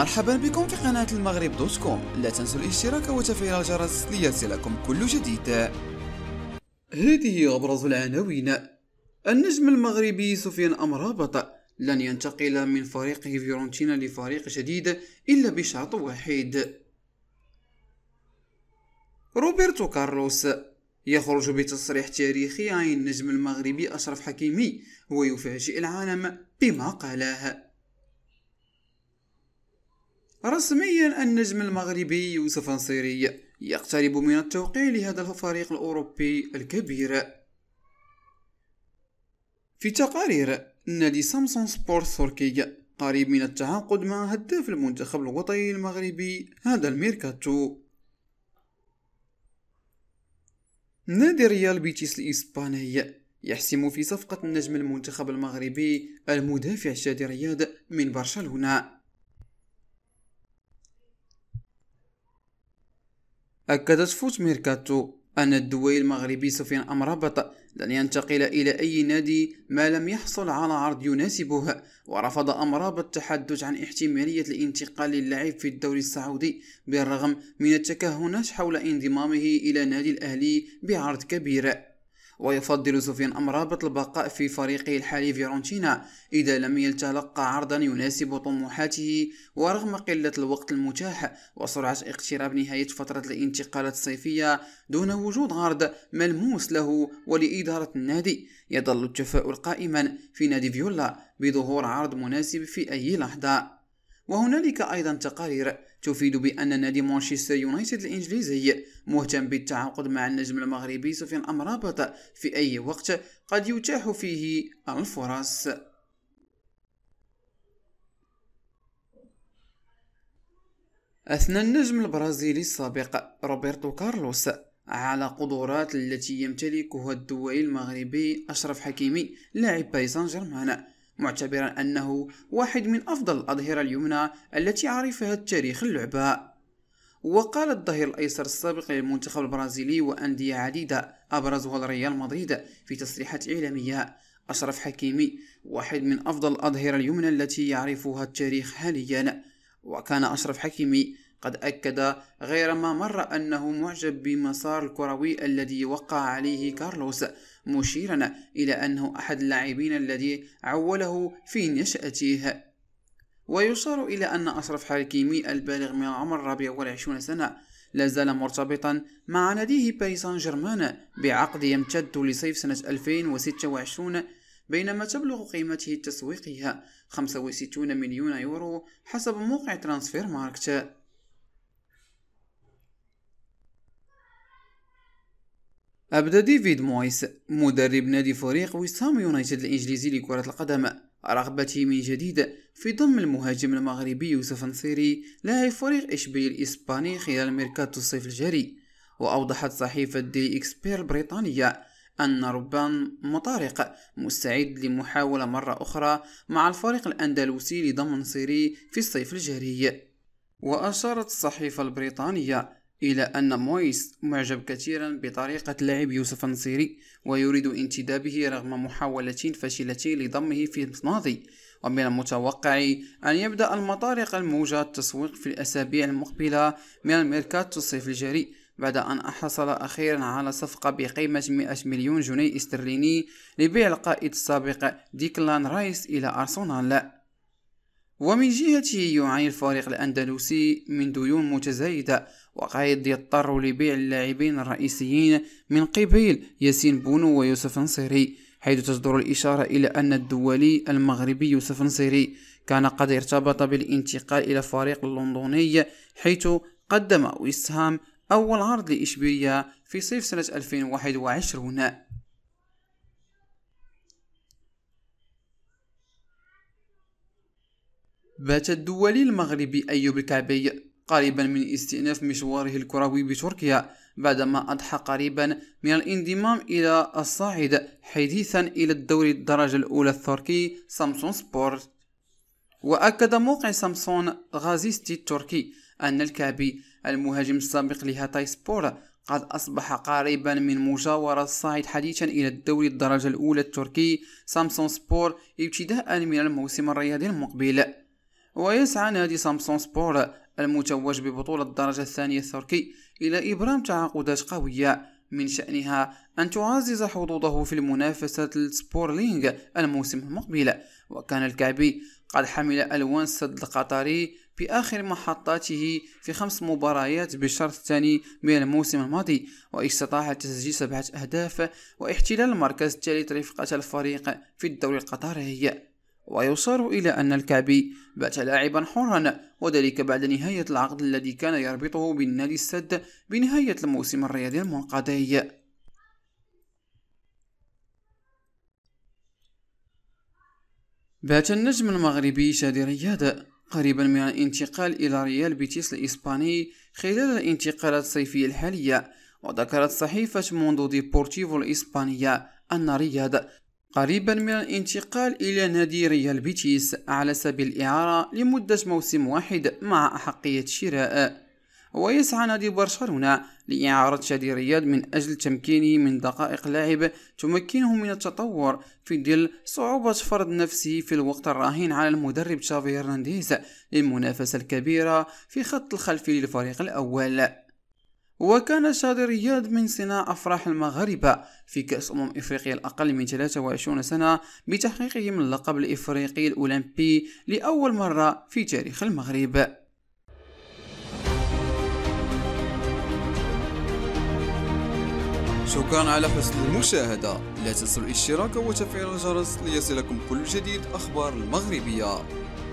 مرحبا بكم في قناة المغرب دوت كوم لا تنسوا الاشتراك وتفعيل الجرس ليصلكم كل جديد هذه أبرز العناوين النجم المغربي سفيان أمرابط لن ينتقل من فريقه فيورنتينا لفريق جديد إلا بشرط واحد روبرتو كارلوس يخرج بتصريح تاريخي عن النجم المغربي أشرف حكيمي ويفاجئ العالم بما قاله رسميا النجم المغربي يوسف نصيري يقترب من التوقيع لهذا الفريق الأوروبي الكبير في تقارير نادي سامسون سبورت تركي قريب من التعاقد مع هداف المنتخب الوطني المغربي هذا الميركاتو نادي ريال بيتيس الإسباني يحسم في صفقة النجم المنتخب المغربي المدافع شادي رياض من برشلونة أكدت فوت ميركاتو أن الدوي المغربي سفيان أمرابط لن ينتقل إلى أي نادي ما لم يحصل على عرض يناسبه ورفض أمرابط التحدث عن احتمالية الانتقال للعب في الدوري السعودي بالرغم من التكهنات حول انضمامه إلى نادي الأهلي بعرض كبير ويفضل سفيان أمرابط البقاء في فريقه الحالي فيرونتينا إذا لم يتلقى عرضا يناسب طموحاته ورغم قلة الوقت المتاح وسرعة اقتراب نهاية فترة الانتقالات الصيفية دون وجود عرض ملموس له ولإدارة النادي يظل التفاؤل قائما في نادي فيولا بظهور عرض مناسب في أي لحظة وهنالك أيضا تقارير تفيد بأن نادي مانشستر يونايتد الإنجليزي مهتم بالتعاقد مع النجم المغربي سفيان أمرابط في أي وقت قد يتاح فيه الفرص أثنى النجم البرازيلي السابق روبرتو كارلوس على قدرات التي يمتلكها الدولي المغربي أشرف حكيمي لاعب باي سان جيرمان معتبرا أنه واحد من أفضل الأظهرة اليمنى التي عرفها التاريخ اللعباء وقال الظهير الأيسر السابق للمنتخب البرازيلي وأندية عديدة أبرزها الريال مدريد في تصريحات إعلامية أشرف حكيمي واحد من أفضل الأظهرة اليمنى التي يعرفها التاريخ حاليا وكان أشرف حكيمي قد أكد غير ما مر أنه معجب بمسار الكروي الذي وقع عليه كارلوس مشيرا إلى أنه أحد اللاعبين الذي عوله في نشأته ويشار إلى أن أشرف حكيمي البالغ من العمر 24 سنة لا زال مرتبطا مع ناديه باريس سان جيرمان بعقد يمتد لصيف سنة 2026 بينما تبلغ قيمته التسويقية 65 مليون يورو حسب موقع ترانسفير ماركت أبدى ديفيد مويس مدرب نادي فريق ويستهام يونايتد الإنجليزي لكرة القدم رغبته من جديد في ضم المهاجم المغربي يوسف نصيري لاعب فريق إشبيلية الإسباني خلال ميركاتو الصيف الجاري وأوضحت صحيفة ديلي إكسبير البريطانية أن ربان مطارق مستعد لمحاولة مرة أخرى مع الفريق الأندلسي لضم نصيري في الصيف الجاري وأشارت الصحيفة البريطانية إلى أن مويس معجب كثيرا بطريقة لعب يوسف النصيري ويريد انتدابه رغم محاولة فاشلة لضمه في الماضي ومن المتوقع أن يبدأ المطارق الموجة التسويق في الأسابيع المقبلة من الميركاتو الصيف الجاري بعد أن حصل أخيرا على صفقة بقيمة 100 مليون جنيه استرليني لبيع القائد السابق ديكلان رايس إلى أرسنال ومن جهته يعاني الفريق الأندلسي من ديون متزايدة وقد يضطر لبيع اللاعبين الرئيسيين من قبيل ياسين بونو ويوسف نصيري حيث تصدر الإشارة إلى أن الدولي المغربي يوسف نصيري كان قد ارتبط بالانتقال إلى فريق اللندوني حيث قدم ويستهام أول عرض لإشبيلية في صيف سنة 2021 بات الدولي المغربي أيوب الكعبي قريبا من استئناف مشواره الكروي بتركيا بعدما أضحى قريبا من الانضمام إلى الصاعد حديثا إلى الدوري الدرجة الأولى التركي سامسون سبورت وأكد موقع سامسون غازيستي التركي أن الكابي المهاجم السابق لهاتاي سبور قد أصبح قريبا من مجاورة الصاعد حديثا إلى الدوري الدرجة الأولى التركي سامسون سبور ابتداء من الموسم الرياضي المقبل ويسعى نادي سامسون سبور المتوج ببطولة الدرجة الثانية التركي إلى إبرام تعاقدات قوية من شأنها أن تعزز حظوظه في المنافسة السبورلينغ الموسم المقبل وكان الكعبي قد حمل ألوان السد القطري بآخر محطاته في خمس مباريات بالشرط الثاني من الموسم الماضي واستطاع تسجيل سبعة أهداف واحتلال المركز الثالث رفقة الفريق في الدوري القطري ويشار إلى أن الكعبي بات لاعبا حرا وذلك بعد نهاية العقد الذي كان يربطه بالنادي السد بنهاية الموسم الرياضي المنقضي بات النجم المغربي شادي رياض قريبا من الانتقال إلى ريال بيتيس الإسباني خلال الانتقالات الصيفية الحالية وذكرت صحيفة موندو ديبورتيفو الإسبانية أن رياض قريبا من الانتقال إلى نادي ريال بيتيس على سبيل الإعارة لمدة موسم واحد مع أحقية شراء ويسعى نادي برشلونة لإعارة شادي رياض من أجل تمكينه من دقائق لعب تمكنه من التطور في ظل صعوبة فرض نفسه في الوقت الراهن على المدرب تشافي هرنانديز للمنافسة الكبيرة في خط الخلفي للفريق الأول وكان شادي رياض من صناع أفراح المغاربة في كأس أمم إفريقيا الأقل من 23 سنة بتحقيقهم اللقب الإفريقي الأولمبي لأول مرة في تاريخ المغرب شكرا على حسن المشاهدة لا تنسوا الاشتراك وتفعيل الجرس ليصلكم كل جديد أخبار المغربية